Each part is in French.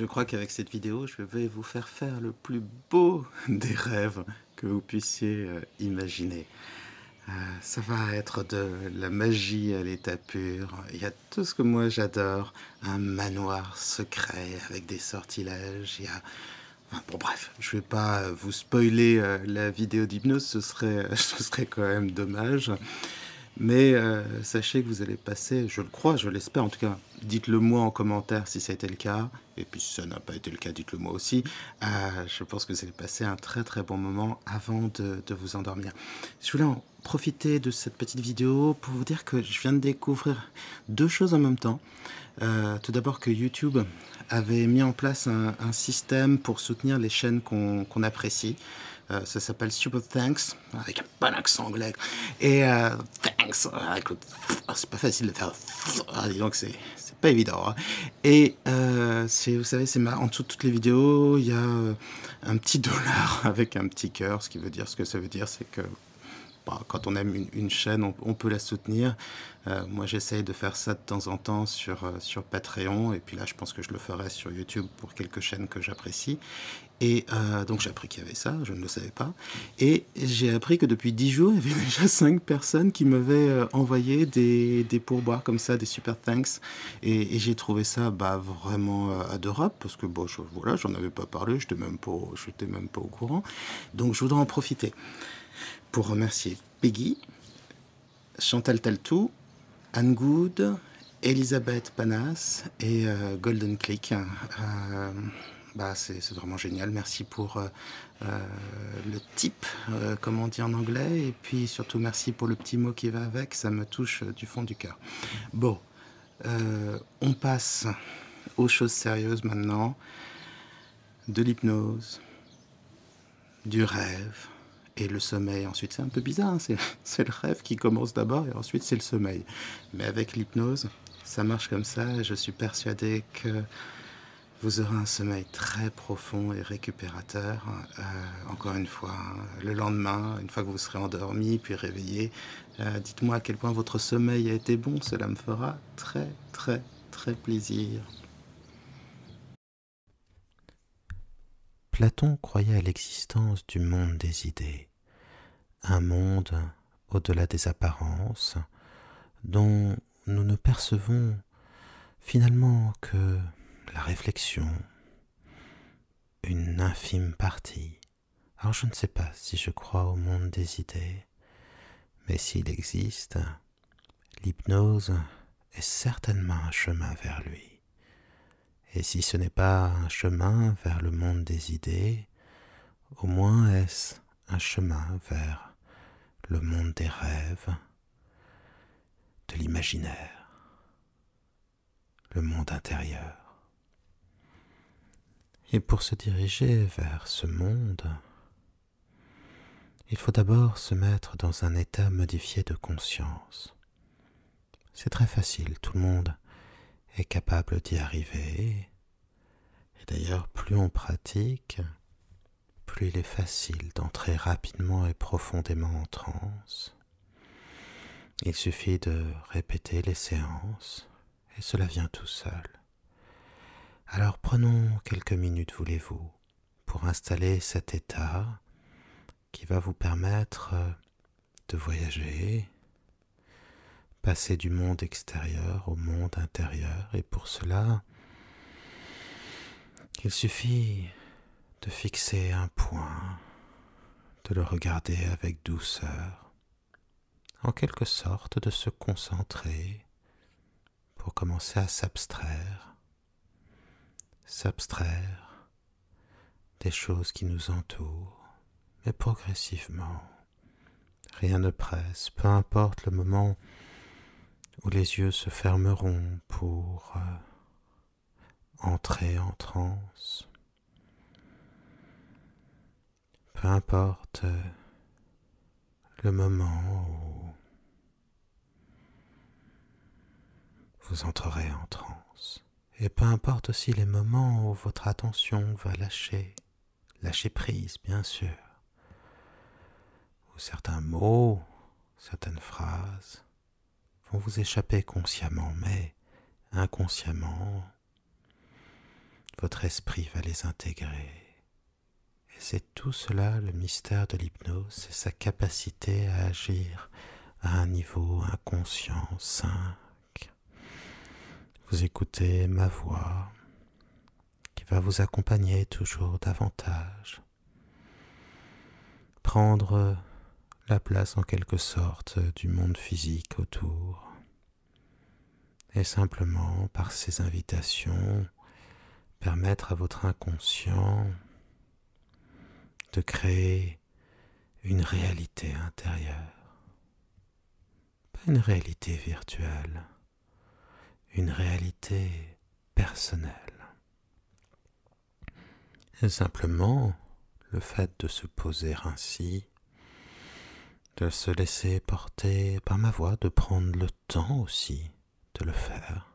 Je crois qu'avec cette vidéo, je vais vous faire faire le plus beau des rêves que vous puissiez euh, imaginer. Euh, ça va être de la magie à l'état pur. Il y a tout ce que moi j'adore. Un manoir secret avec des sortilèges. Il y a... bon bref, je vais pas vous spoiler euh, la vidéo d'hypnose, ce serait, ce serait quand même dommage. Mais euh, sachez que vous allez passer, je le crois, je l'espère, en tout cas, dites-le moi en commentaire si ça a été le cas. Et puis si ça n'a pas été le cas, dites-le moi aussi. Euh, je pense que vous allez passer un très très bon moment avant de, de, vous endormir. Je voulais en profiter de cette petite vidéo pour vous dire que je viens de découvrir deux choses en même temps. Euh, tout d'abord que YouTube avait mis en place un, système pour soutenir les chaînes qu'on apprécie. Euh, ça s'appelle Super Thanks, avec un bon accent anglais. Et euh, Thanks, euh, écoute, ah, c'est pas facile de faire. Ah, dis donc, c'est pas évident. Hein. Et vous savez, c'est en dessous de toutes les vidéos, il y a un petit dollar avec un petit cœur. Ce qui veut dire, ce que ça veut dire, c'est que bah, quand on aime une, chaîne, on, peut la soutenir. Euh, moi, j'essaye de faire ça de temps en temps sur, euh, sur Patreon. Et puis là, je pense que je le ferai sur YouTube pour quelques chaînes que j'apprécie. Et euh, donc, j'ai appris qu'il y avait ça, je ne le savais pas. Et j'ai appris que depuis 10 jours, il y avait déjà cinq personnes qui m'avaient envoyé des, des, pourboires comme ça, des super thanks. Et, j'ai trouvé ça bah, vraiment adorable parce que, bon, je, voilà, j'en avais pas parlé, je n'étais même, pas, même pas au courant. Donc, je voudrais en profiter pour remercier Peggy, Chantal Taltou, Anne Good, Elisabeth Panas et euh, Golden Click. Euh, bah, c'est vraiment génial. Merci pour euh, le type, comme on dit en anglais. Et puis surtout, merci pour le petit mot qui va avec. Ça me touche du fond du cœur. Bon, on passe aux choses sérieuses maintenant. De l'hypnose, du rêve et le sommeil. Ensuite, c'est un peu bizarre, hein, c'est le rêve qui commence d'abord et ensuite c'est le sommeil. Mais avec l'hypnose, ça marche comme ça et je suis persuadé que vous aurez un sommeil très profond et récupérateur. Euh, encore une fois, hein, le lendemain, une fois que vous serez endormi, puis réveillé, euh, dites-moi à quel point votre sommeil a été bon. Cela me fera très, très, très plaisir. Platon croyait à l'existence du monde des idées, un monde au-delà des apparences, dont nous ne percevons finalement que la réflexion, une infime partie. Alors je ne sais pas si je crois au monde des idées, mais s'il existe, l'hypnose est certainement un chemin vers lui. Et si ce n'est pas un chemin vers le monde des idées, au moins est-ce un chemin vers le monde des rêves, de l'imaginaire, le monde intérieur. Et pour se diriger vers ce monde, il faut d'abord se mettre dans un état modifié de conscience. C'est très facile, tout le monde est capable d'y arriver. Et d'ailleurs, plus on pratique, plus il est facile d'entrer rapidement et profondément en transe. Il suffit de répéter les séances et cela vient tout seul. Alors prenons quelques minutes, voulez-vous, pour installer cet état qui va vous permettre de voyager, passer du monde extérieur au monde intérieur, et pour cela, il suffit de fixer un point, de le regarder avec douceur, en quelque sorte de se concentrer pour commencer à s'abstraire, s'abstraire des choses qui nous entourent, mais progressivement. Rien ne presse, peu importe le moment où les yeux se fermeront pour euh, entrer en transe. Peu importe euh, le moment où vous entrerez en transe. Et peu importe aussi les moments où votre attention va lâcher, lâcher prise, bien sûr, ou certains mots, certaines phrases, vous échapper consciemment, mais inconsciemment, votre esprit va les intégrer. Et c'est tout cela le mystère de l'hypnose, c'est sa capacité à agir à un niveau inconscient 5. Vous écoutez ma voix qui va vous accompagner toujours davantage. Prendre la place en quelque sorte du monde physique autour. Et simplement, par ces invitations, permettre à votre inconscient de créer une réalité intérieure. Pas une réalité virtuelle, une réalité personnelle. Et simplement, le fait de se poser ainsi se laisser porter par ma voix, de prendre le temps aussi de le faire,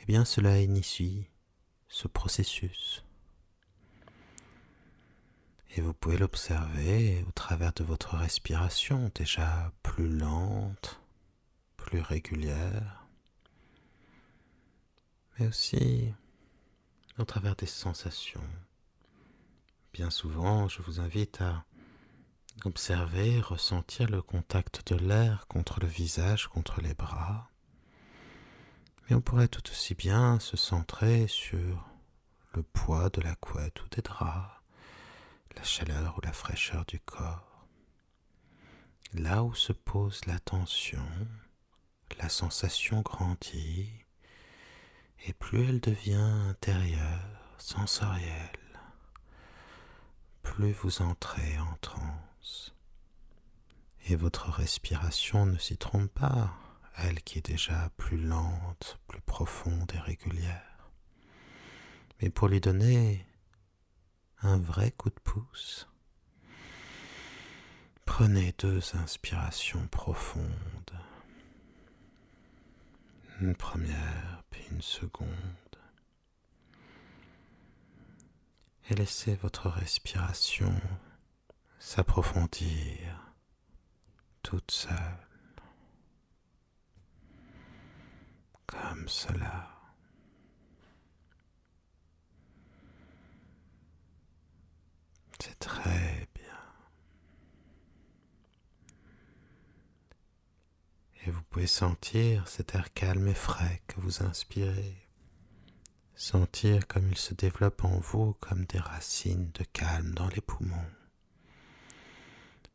eh bien cela initie ce processus. Et vous pouvez l'observer au travers de votre respiration déjà plus lente, plus régulière, mais aussi au travers des sensations. Bien souvent, je vous invite à Observer, ressentir le contact de l'air contre le visage, contre les bras. Mais on pourrait tout aussi bien se centrer sur le poids de la couette ou des draps, la chaleur ou la fraîcheur du corps. Là où se pose l'attention, la sensation grandit et plus elle devient intérieure, sensorielle, plus vous entrez en et votre respiration ne s'y trompe pas, elle qui est déjà plus lente, plus profonde et régulière. Mais pour lui donner un vrai coup de pouce, prenez deux inspirations profondes. Une première, puis une seconde. et laissez votre respiration s'approfondir toute seule, comme cela. C'est très bien. Et vous pouvez sentir cet air calme et frais que vous inspirez. Sentir comme il se développe en vous comme des racines de calme dans les poumons.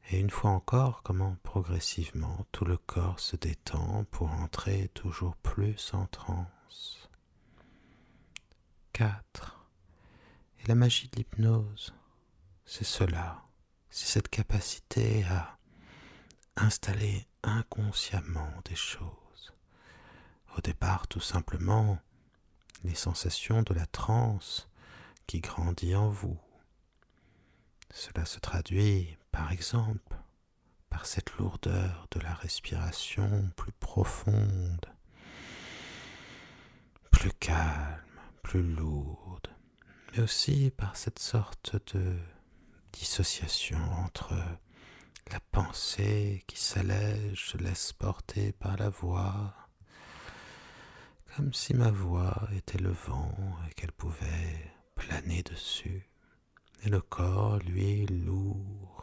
Et une fois encore, comment progressivement tout le corps se détend pour entrer toujours plus en transe. 4. Et la magie de l'hypnose, c'est cela, c'est cette capacité à installer inconsciemment des choses. Au départ, tout simplement, les sensations de la transe qui grandit en vous. Cela se traduit par exemple, par cette lourdeur de la respiration plus profonde, plus calme, plus lourde, mais aussi par cette sorte de dissociation entre la pensée qui s'allège, se laisse porter par la voix, comme si ma voix était le vent et qu'elle pouvait planer dessus, et le corps, lui, lourd,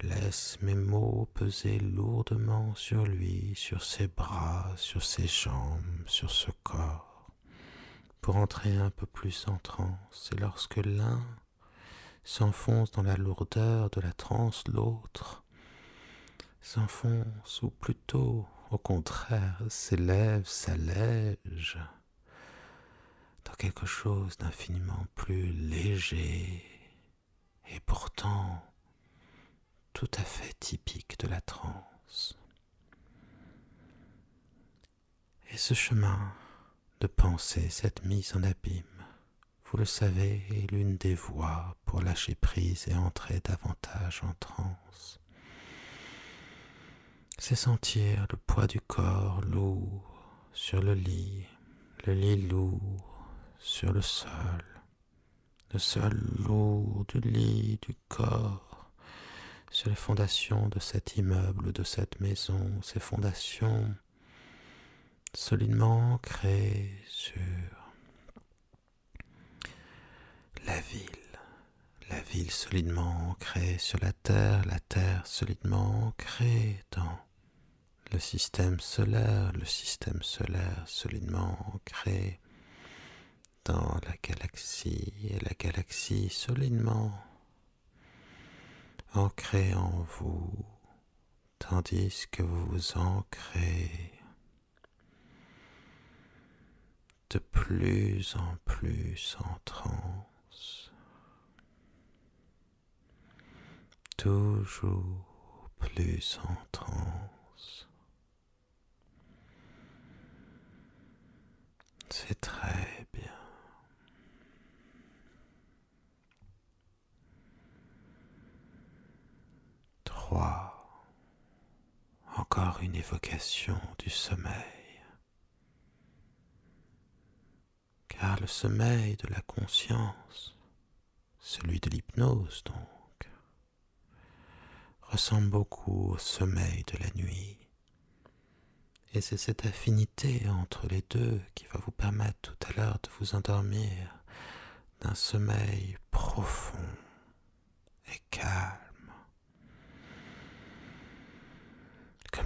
Laisse mes mots peser lourdement sur lui, sur ses bras, sur ses jambes, sur ce corps, pour entrer un peu plus en transe. Et lorsque l'un s'enfonce dans la lourdeur de la transe, l'autre s'enfonce, ou plutôt, au contraire, s'élève, s'allège dans quelque chose d'infiniment plus léger et pourtant tout à fait typique de la transe. Et ce chemin de pensée, cette mise en abîme, vous le savez, est l'une des voies pour lâcher prise et entrer davantage en transe. C'est sentir le poids du corps lourd sur le lit, le lit lourd sur le sol, le sol lourd du lit, du corps sur les fondations de cet immeuble ou de cette maison, ces fondations solidement créées sur la ville, la ville solidement ancrée sur la Terre, la Terre solidement ancrée dans le système solaire, le système solaire solidement ancré dans la galaxie et la galaxie solidement en en vous, tandis que vous vous ancrez de plus en plus en transe, toujours plus en transe. C'est très bien. Encore une évocation du sommeil. Car le sommeil de la conscience, celui de l'hypnose donc, ressemble beaucoup au sommeil de la nuit. Et c'est cette affinité entre les deux qui va vous permettre tout à l'heure de vous endormir d'un sommeil profond et calme.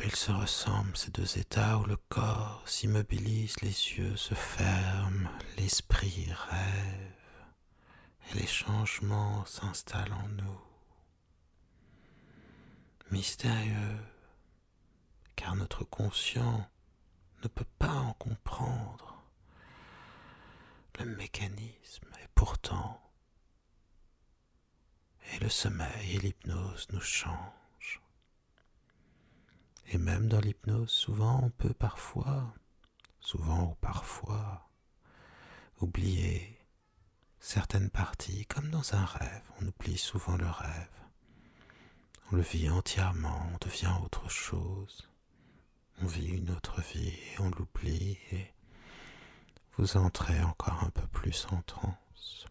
Ils se ressemblent, ces deux états où le corps s'immobilise, les yeux se ferment, l'esprit rêve, et les changements s'installent en nous. Mystérieux, car notre conscient ne peut pas en comprendre le mécanisme, et pourtant, et le sommeil et l'hypnose nous chantent. Et même dans l'hypnose, souvent on peut parfois, souvent ou parfois, oublier certaines parties, comme dans un rêve. On oublie souvent le rêve. On le vit entièrement, on devient autre chose. On vit une autre vie on l'oublie et vous entrez encore un peu plus en transe.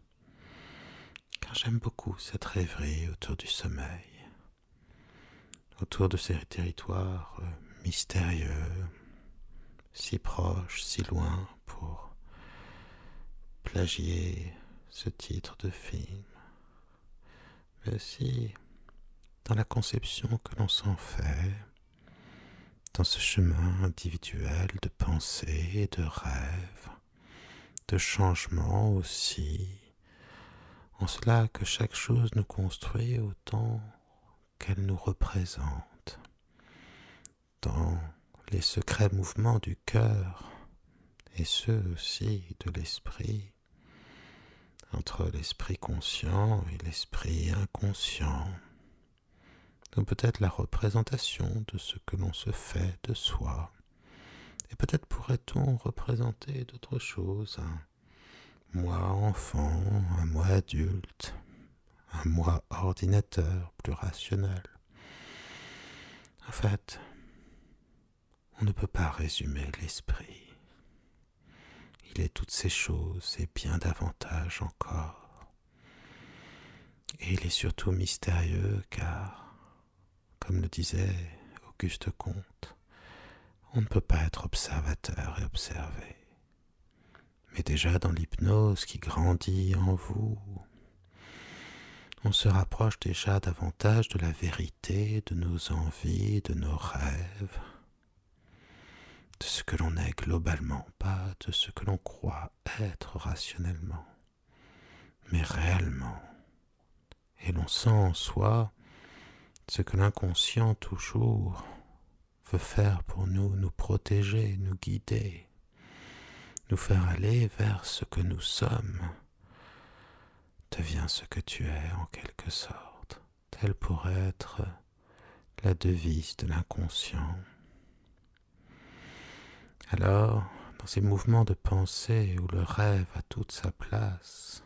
Car j'aime beaucoup cette rêverie autour du sommeil autour de ces territoires euh, mystérieux, si proches, si loin, pour plagier ce titre de film, mais aussi dans la conception que l'on s'en fait, dans ce chemin individuel de pensée, de rêve, de changement aussi, en cela que chaque chose nous construit autant qu'elle nous représente dans les secrets mouvements du cœur et ceux aussi de l'esprit, entre l'esprit conscient et l'esprit inconscient, donc peut-être la représentation de ce que l'on se fait de soi. Et peut-être pourrait-on représenter d'autres choses, un moi enfant, un moi adulte, un moi ordinateur, plus rationnel. En fait, on ne peut pas résumer l'esprit. Il est toutes ces choses et bien davantage encore. Et il est surtout mystérieux car, comme le disait Auguste Comte, on ne peut pas être observateur et observer. Mais déjà dans l'hypnose qui grandit en vous, on se rapproche déjà davantage de la vérité, de nos envies, de nos rêves, de ce que l'on est globalement, pas de ce que l'on croit être rationnellement, mais réellement. Et l'on sent en soi ce que l'inconscient toujours veut faire pour nous, nous protéger, nous guider, nous faire aller vers ce que nous sommes deviens ce que tu es en quelque sorte. Telle pour être la devise de l'inconscient. Alors, dans ces mouvements de pensée où le rêve a toute sa place,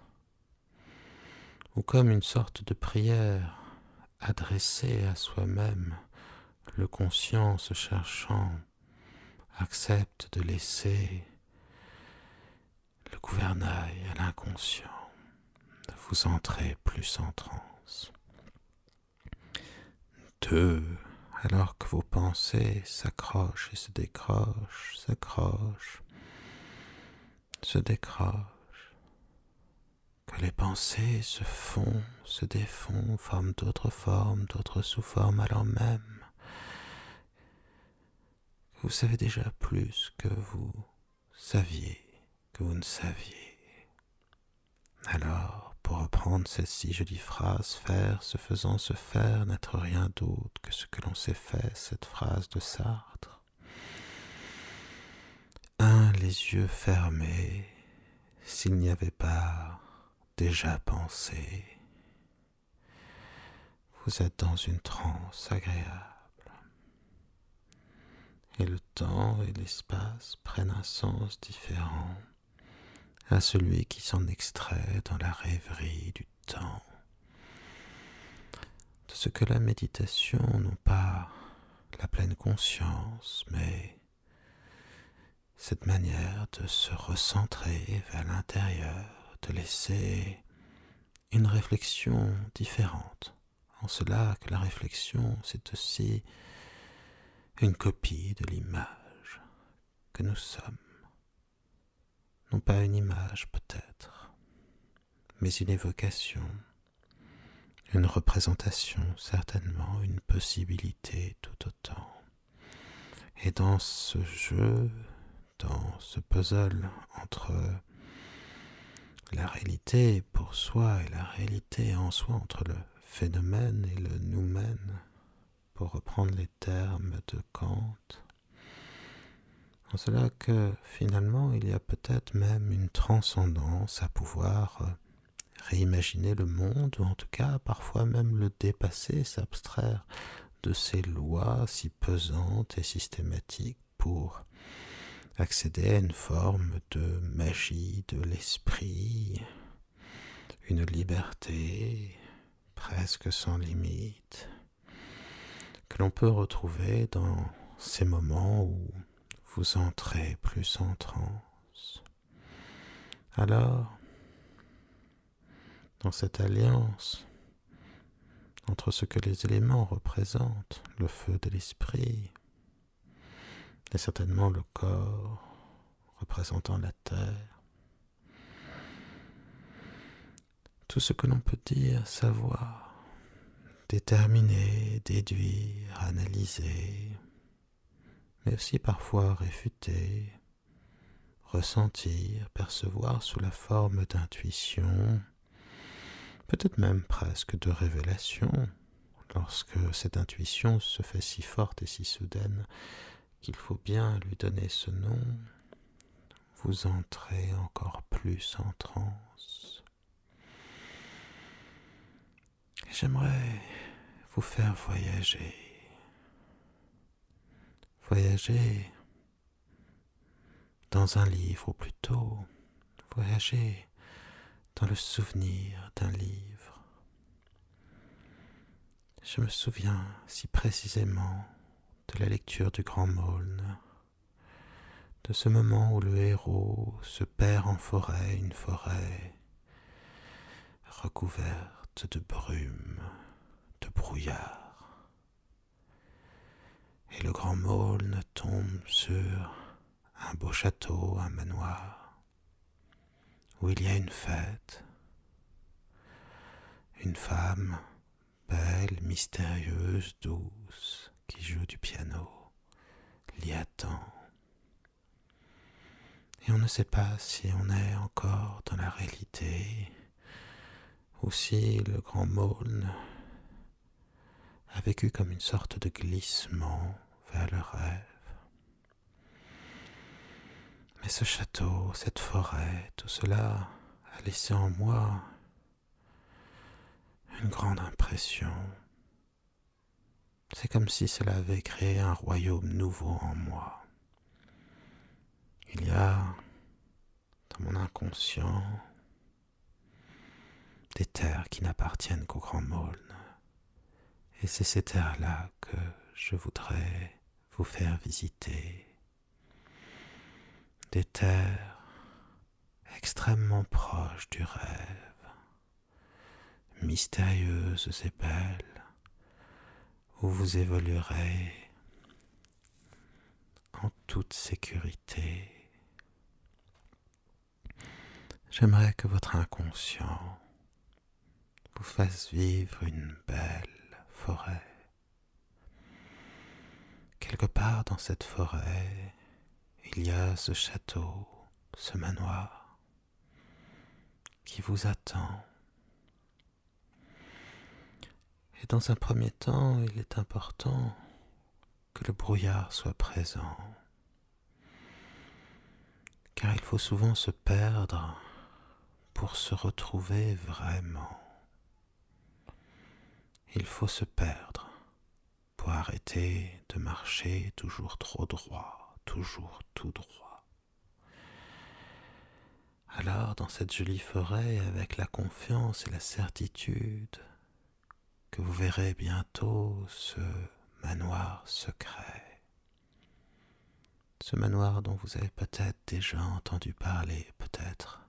ou comme une sorte de prière adressée à soi-même, le conscient se cherchant accepte de laisser le gouvernail à l'inconscient vous entrez plus en transe. Deux, alors que vos pensées s'accrochent et se décrochent, s'accrochent, se décrochent, que les pensées se font, se défont, forment d'autres formes, d'autres sous-formes alors même. Vous savez déjà plus que vous saviez, que vous ne saviez. Alors, pour reprendre cette si jolie phrase, faire se faisant se faire n'être rien d'autre que ce que l'on s'est fait, cette phrase de Sartre. Un, Les yeux fermés, s'il n'y avait pas déjà pensé. Vous êtes dans une transe agréable. Et le temps et l'espace prennent un sens différent à celui qui s'en extrait dans la rêverie du temps. De ce que la méditation, non pas la pleine conscience, mais cette manière de se recentrer vers l'intérieur, de laisser une réflexion différente. En cela que la réflexion, c'est aussi une copie de l'image que nous sommes non pas une image peut-être, mais une évocation, une représentation certainement, une possibilité tout autant. Et dans ce jeu, dans ce puzzle entre la réalité pour soi et la réalité en soi, entre le phénomène et le nous-mêmes, pour reprendre les termes de Kant, en cela que finalement il y a peut-être même une transcendance à pouvoir euh, réimaginer le monde, ou en tout cas parfois même le dépasser, s'abstraire de ces lois si pesantes et systématiques pour accéder à une forme de magie de l'esprit, une liberté presque sans limite, que l'on peut retrouver dans ces moments où vous entrez plus en transe. Alors, dans cette alliance entre ce que les éléments représentent, le feu de l'esprit, et certainement le corps représentant la terre, tout ce que l'on peut dire, savoir, déterminer, déduire, analyser, mais aussi parfois réfuter, ressentir, percevoir sous la forme d'intuition, peut-être même presque de révélation, lorsque cette intuition se fait si forte et si soudaine qu'il faut bien lui donner ce nom, vous entrez encore plus en transe. J'aimerais vous faire voyager voyager dans un livre, ou plutôt voyager dans le souvenir d'un livre. Je me souviens si précisément de la lecture du Grand Maulne, de ce moment où le héros se perd en forêt, une forêt recouverte de brume, de brouillard et le grand Maulne tombe sur un beau château, un manoir, où il y a une fête. Une femme belle, mystérieuse, douce, qui joue du piano, l'y attend. Et on ne sait pas si on est encore dans la réalité ou si le grand Maulne a vécu comme une sorte de glissement le rêve. Mais ce château, cette forêt, tout cela a laissé en moi une grande impression. C'est comme si cela avait créé un royaume nouveau en moi. Il y a dans mon inconscient des terres qui n'appartiennent qu'au Grand Maulne. Et c'est ces terres-là que je voudrais vous faire visiter des terres extrêmement proches du rêve, mystérieuses et belles, où vous évoluerez en toute sécurité. J'aimerais que votre inconscient vous fasse vivre une belle forêt. Quelque part dans cette forêt, il y a ce château, ce manoir, qui vous attend. Et dans un premier temps, il est important que le brouillard soit présent, car il faut souvent se perdre pour se retrouver vraiment. Il faut se perdre arrêter de marcher toujours trop droit, toujours tout droit. Alors, dans cette jolie forêt, avec la confiance et la certitude que vous verrez bientôt ce manoir secret, ce manoir dont vous avez peut-être déjà entendu parler, peut-être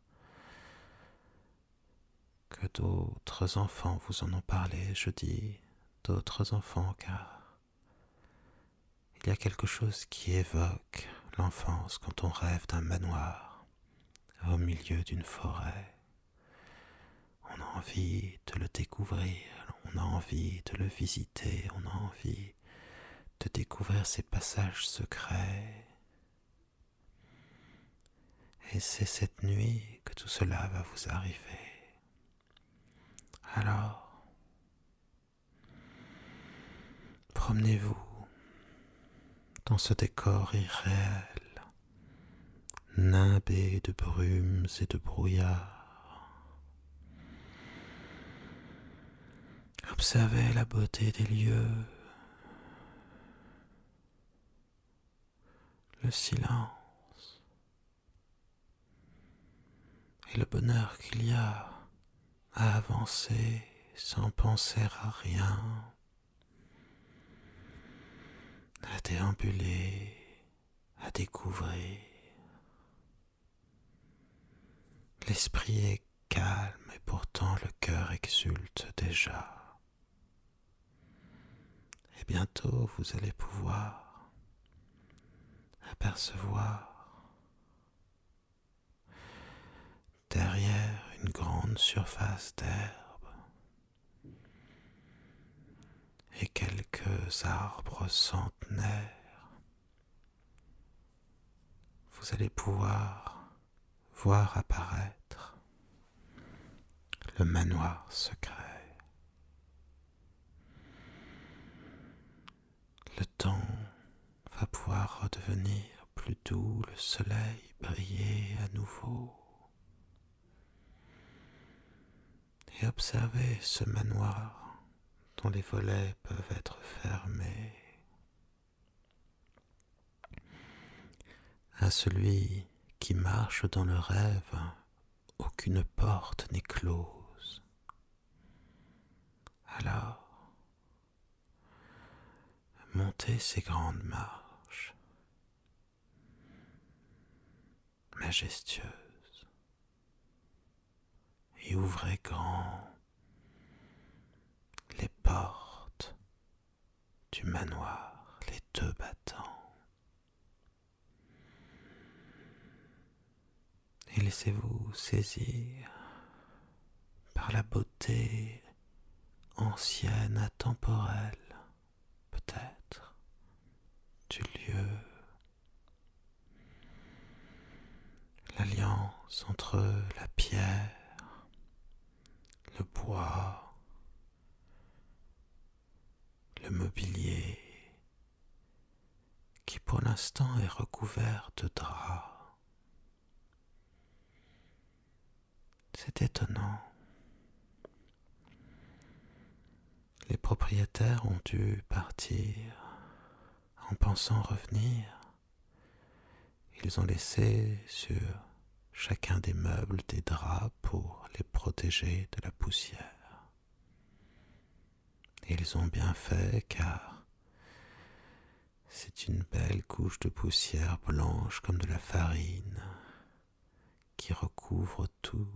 que d'autres enfants vous en ont parlé, je dis d'autres enfants, car il y a quelque chose qui évoque l'enfance quand on rêve d'un manoir au milieu d'une forêt. On a envie de le découvrir, on a envie de le visiter, on a envie de découvrir ses passages secrets. Et c'est cette nuit que tout cela va vous arriver. Alors, promenez-vous dans ce décor irréel, nimbé de brumes et de brouillards. Observez la beauté des lieux, le silence et le bonheur qu'il y a à avancer sans penser à rien à déambuler, à découvrir. L'esprit est calme et pourtant le cœur exulte déjà. Et bientôt vous allez pouvoir apercevoir derrière une grande surface d'air et quelques arbres centenaires. Vous allez pouvoir voir apparaître le manoir secret. Le temps va pouvoir redevenir plus doux, le soleil briller à nouveau. Et observer ce manoir dont les volets peuvent être fermés, à celui qui marche dans le rêve, aucune porte n'est close. Alors, montez ces grandes marches, majestueuses, et ouvrez grand porte du manoir, les deux battants. Et laissez-vous saisir par la beauté ancienne, intemporelle, peut-être, du lieu. L'alliance entre la pierre, le bois, le mobilier qui pour l'instant est recouvert de draps. C'est étonnant. Les propriétaires ont dû partir en pensant revenir. Ils ont laissé sur chacun des meubles des draps pour les protéger de la poussière. Ils ont bien fait car c'est une belle couche de poussière blanche comme de la farine qui recouvre tous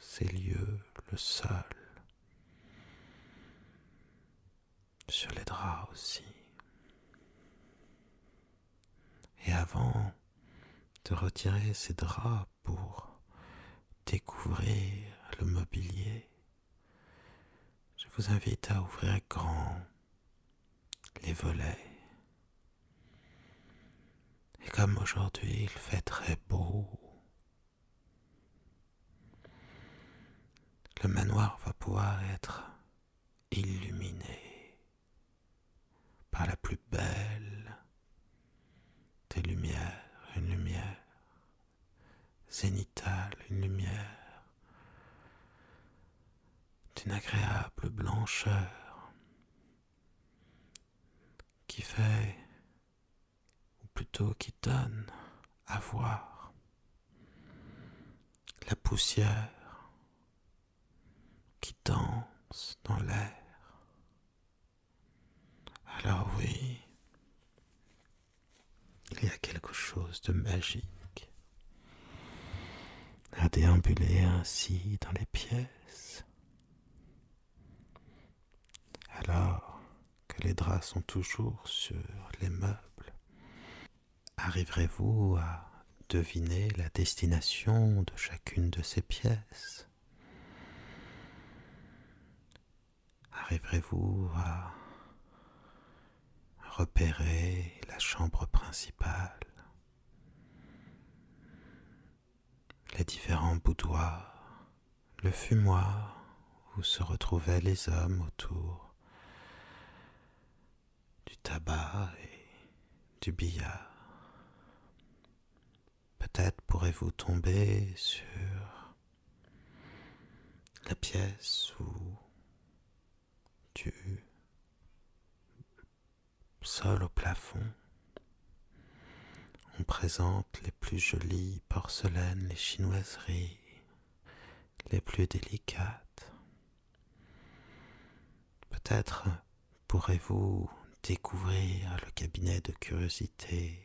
ces lieux, le sol, sur les draps aussi. Et avant de retirer ces draps pour découvrir le mobilier, vous invite à ouvrir grand les volets. Et comme aujourd'hui il fait très beau, le manoir va pouvoir être illuminé par la plus belle des lumières, une lumière zénithale, une lumière une agréable blancheur qui fait, ou plutôt qui donne à voir la poussière qui danse dans l'air. Alors oui, il y a quelque chose de magique à déambuler ainsi dans les pièces alors que les draps sont toujours sur les meubles, arriverez-vous à deviner la destination de chacune de ces pièces Arriverez-vous à repérer la chambre principale, les différents boudoirs, le fumoir où se retrouvaient les hommes autour tabac et du billard. Peut-être pourrez-vous tomber sur la pièce où tu, sol au plafond, on présente les plus jolies porcelaines, les chinoiseries, les plus délicates. Peut-être pourrez-vous découvrir le cabinet de curiosité.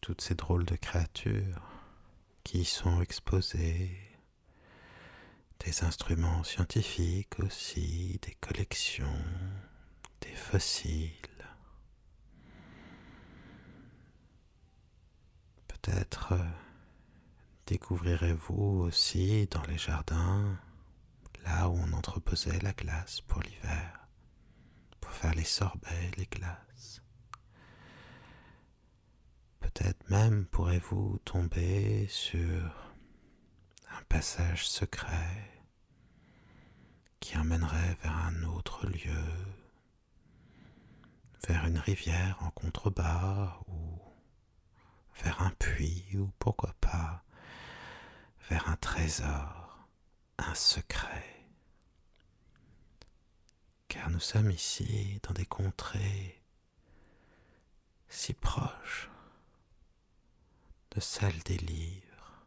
Toutes ces drôles de créatures qui y sont exposées, des instruments scientifiques aussi, des collections, des fossiles. Peut-être euh, découvrirez-vous aussi dans les jardins, là où on entreposait la glace pour l'hiver faire les sorbets, les glaces. Peut-être même pourrez-vous tomber sur un passage secret qui emmènerait vers un autre lieu, vers une rivière en contrebas ou vers un puits ou pourquoi pas vers un trésor, un secret nous sommes ici dans des contrées si proches de celles des livres.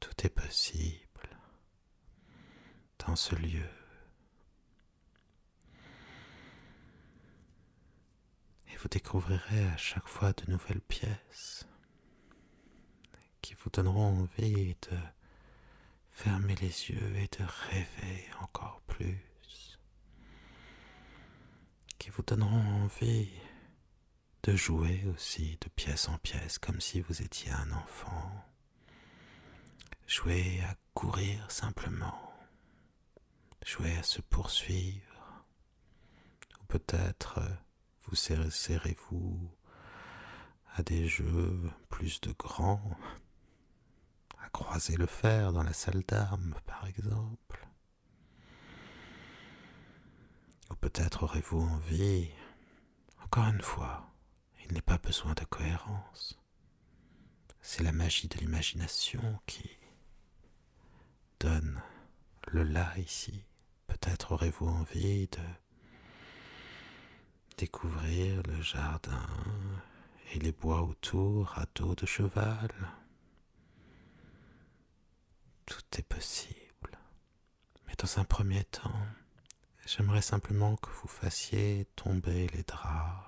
Tout est possible dans ce lieu. Et vous découvrirez à chaque fois de nouvelles pièces qui vous donneront envie de fermer les yeux et de rêver encore plus qui vous donneront envie de jouer aussi de pièce en pièce comme si vous étiez un enfant. Jouer à courir simplement, jouer à se poursuivre, ou peut-être euh, vous serrez-vous à des jeux plus de grands, à croiser le fer dans la salle d'armes par exemple. Ou peut-être aurez-vous envie, encore une fois, il n'est pas besoin de cohérence. C'est la magie de l'imagination qui donne le là ici. Peut-être aurez-vous envie de découvrir le jardin et les bois autour à dos de cheval. Tout est possible. Mais dans un premier temps, J'aimerais simplement que vous fassiez tomber les draps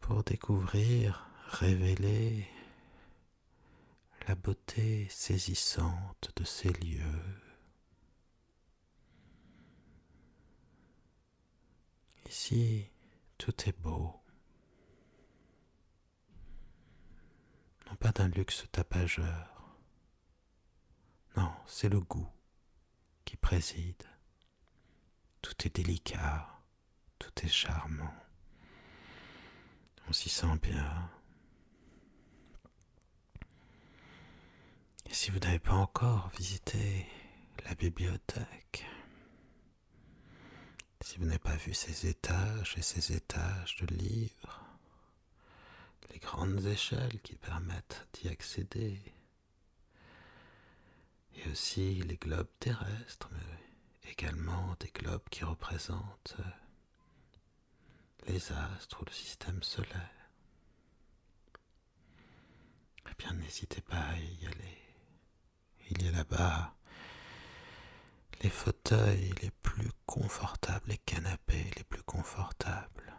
pour découvrir, révéler la beauté saisissante de ces lieux. Ici, tout est beau. Non pas d'un luxe tapageur. Non, c'est le goût qui préside. Tout est délicat, tout est charmant. On s'y sent bien. Et si vous n'avez pas encore visité la bibliothèque, si vous n'avez pas vu ces étages et ces étages de livres, les grandes échelles qui permettent d'y accéder, et aussi les globes terrestres, mais également des globes qui représentent euh, les astres ou le système solaire. Eh bien, n'hésitez pas à y aller. Il y a là-bas les fauteuils les plus confortables, les canapés les plus confortables.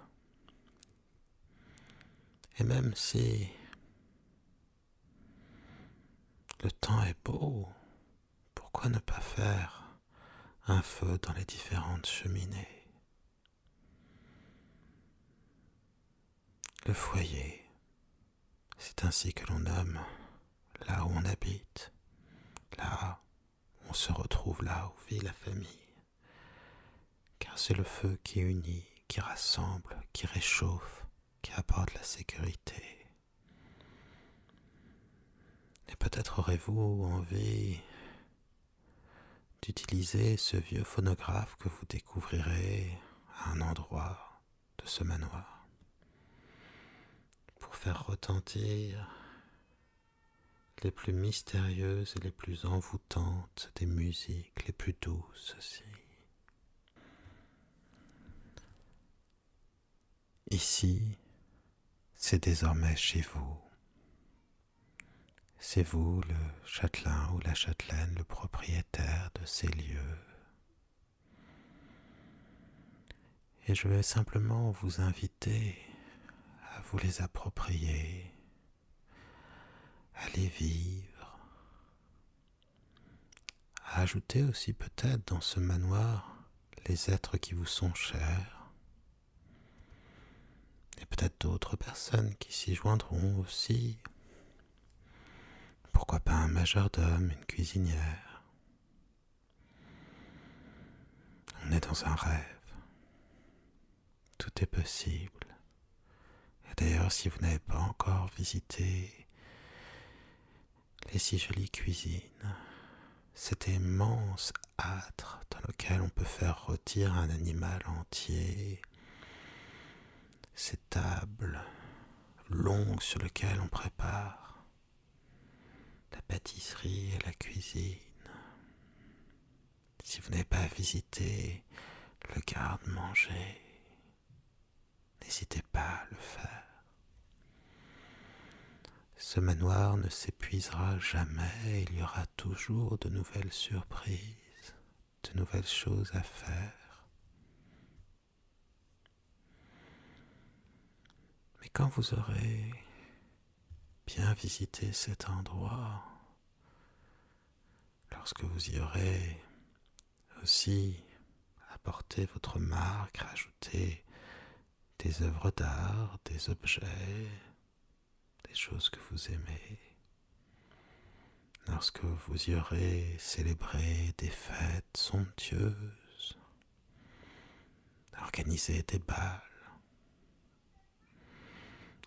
Et même si le temps est beau, pourquoi ne pas faire un feu dans les différentes cheminées Le foyer, c'est ainsi que l'on nomme là où on habite, là où on se retrouve, là où vit la famille, car c'est le feu qui unit, qui rassemble, qui réchauffe, qui apporte la sécurité. Et peut-être aurez-vous envie d'utiliser ce vieux phonographe que vous découvrirez à un endroit de ce manoir pour faire retentir les plus mystérieuses et les plus envoûtantes des musiques, les plus douces aussi. Ici, c'est désormais chez vous. C'est vous, le châtelain ou la châtelaine, le propriétaire de ces lieux. Et je vais simplement vous inviter à vous les approprier, à les vivre, à ajouter aussi peut-être dans ce manoir les êtres qui vous sont chers, et peut-être d'autres personnes qui s'y joindront aussi pourquoi pas un majordome, une cuisinière On est dans un rêve. Tout est possible. Et d'ailleurs, si vous n'avez pas encore visité les si jolies cuisines, cet immense âtre dans lequel on peut faire rôtir un animal entier, ces tables longues sur lesquelles on prépare la pâtisserie et la cuisine. Si vous n'avez pas visité le garde-manger, n'hésitez pas à le faire. Ce manoir ne s'épuisera jamais, il y aura toujours de nouvelles surprises, de nouvelles choses à faire. Mais quand vous aurez bien visiter cet endroit lorsque vous y aurez aussi apporté votre marque, rajouté des œuvres d'art, des objets, des choses que vous aimez. Lorsque vous y aurez célébré des fêtes somptueuses, organisé des balles,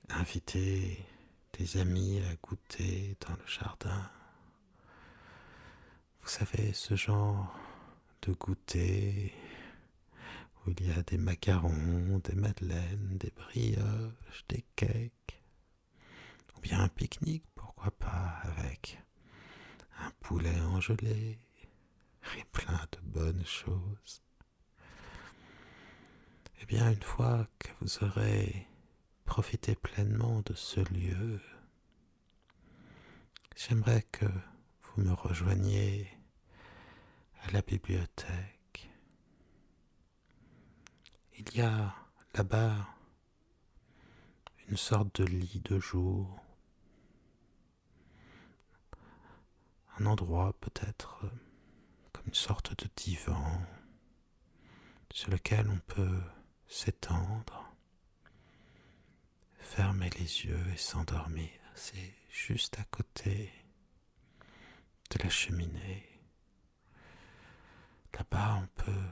invité amis à goûter dans le jardin. Vous savez, ce genre de goûter où il y a des macarons, des madeleines, des brioches, des cakes, ou bien un pique-nique, pourquoi pas, avec un poulet en gelée et plein de bonnes choses. Et eh bien, une fois que vous aurez profiter pleinement de ce lieu, j'aimerais que vous me rejoigniez à la bibliothèque. Il y a là-bas une sorte de lit de jour, un endroit peut-être euh, comme une sorte de divan sur lequel on peut s'étendre fermer les yeux et s'endormir. C'est juste à côté de la cheminée. Là-bas, on peut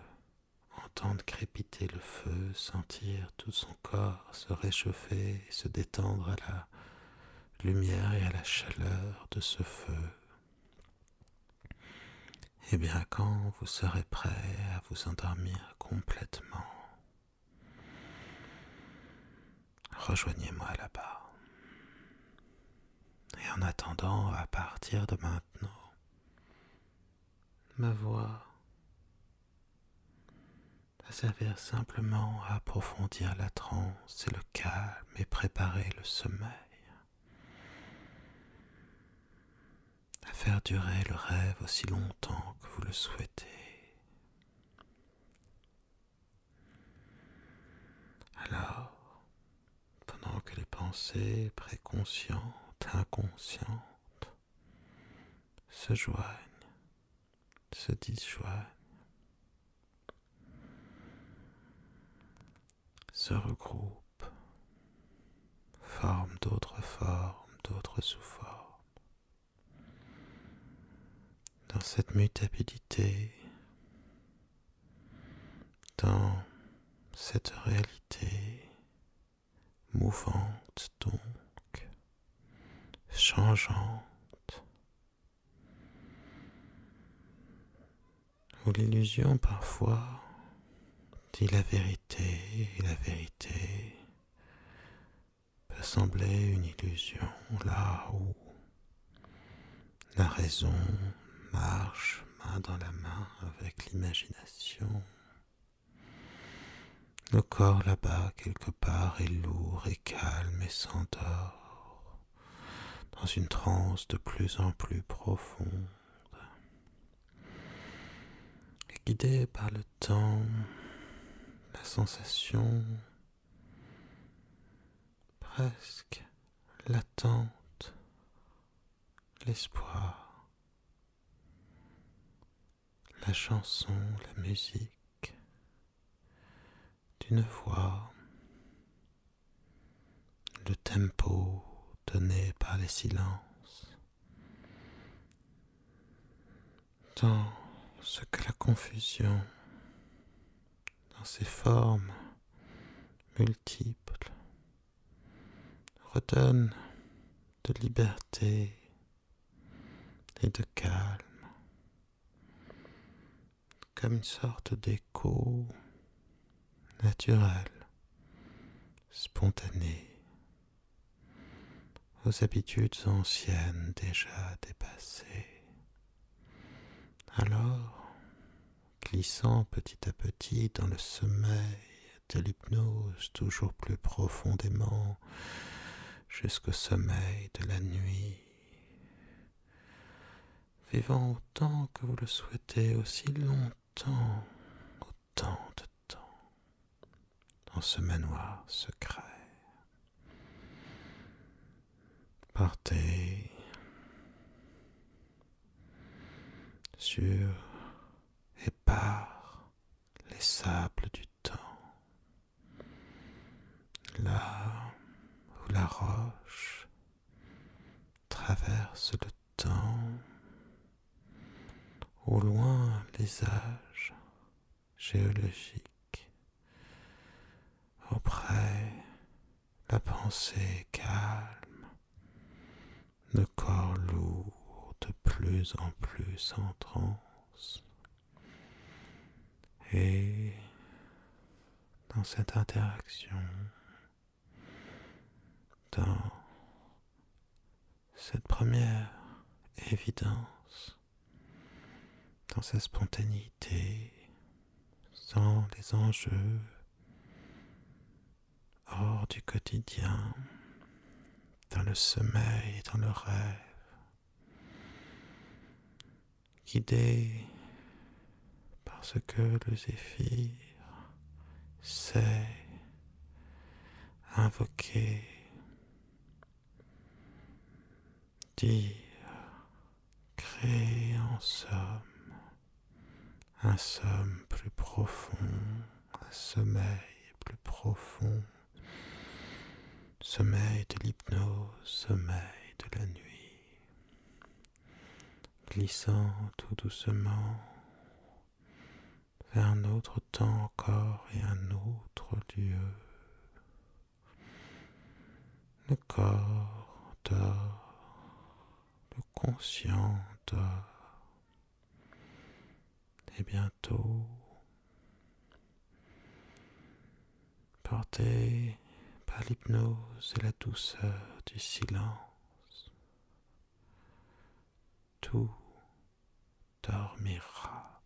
entendre crépiter le feu, sentir tout son corps se réchauffer se détendre à la lumière et à la chaleur de ce feu. Et eh bien quand vous serez prêt à vous endormir complètement, rejoignez-moi là-bas. Et en attendant, à partir de maintenant, ma voix va servir simplement à approfondir la transe et le calme et préparer le sommeil, à faire durer le rêve aussi longtemps que vous le souhaitez. pensées préconscientes, inconscientes se joignent, se disjoignent, se regroupent, forment d'autres formes, d'autres sous-formes. Dans cette mutabilité, dans cette réalité, mouvante donc, changeante, où l'illusion parfois dit la vérité et la vérité peut sembler une illusion là où la raison marche main dans la main avec l'imagination. Le corps là-bas, quelque part, est lourd et calme et s'endort dans une transe de plus en plus profonde. guidé par le temps, la sensation presque l'attente, l'espoir, la chanson, la musique une voix, le tempo donné par les silences, dans ce que la confusion, dans ses formes multiples, redonne de liberté et de calme, comme une sorte d'écho naturel, spontané, aux habitudes anciennes déjà dépassées. Alors, glissant petit à petit dans le sommeil de l'hypnose toujours plus profondément jusqu'au sommeil de la nuit, vivant autant que vous le souhaitez, aussi longtemps, autant de en ce manoir secret. Partez sur et par les sables du temps, là où la roche traverse le temps, au loin les âges géologiques auprès la pensée calme, le corps lourd de plus en plus en transe. Et dans cette interaction, dans cette première évidence, dans sa spontanéité, sans les enjeux, hors du quotidien, dans le sommeil et dans le rêve, guidé par ce que le zéphyr sait invoquer, dire, créer en somme un somme plus profond, un sommeil plus profond sommeil de l'hypnose, sommeil de la nuit, glissant tout doucement vers un autre temps encore et un autre lieu. Le corps dort, le conscient dort, et bientôt portez par l'hypnose et la douceur du silence, tout dormira.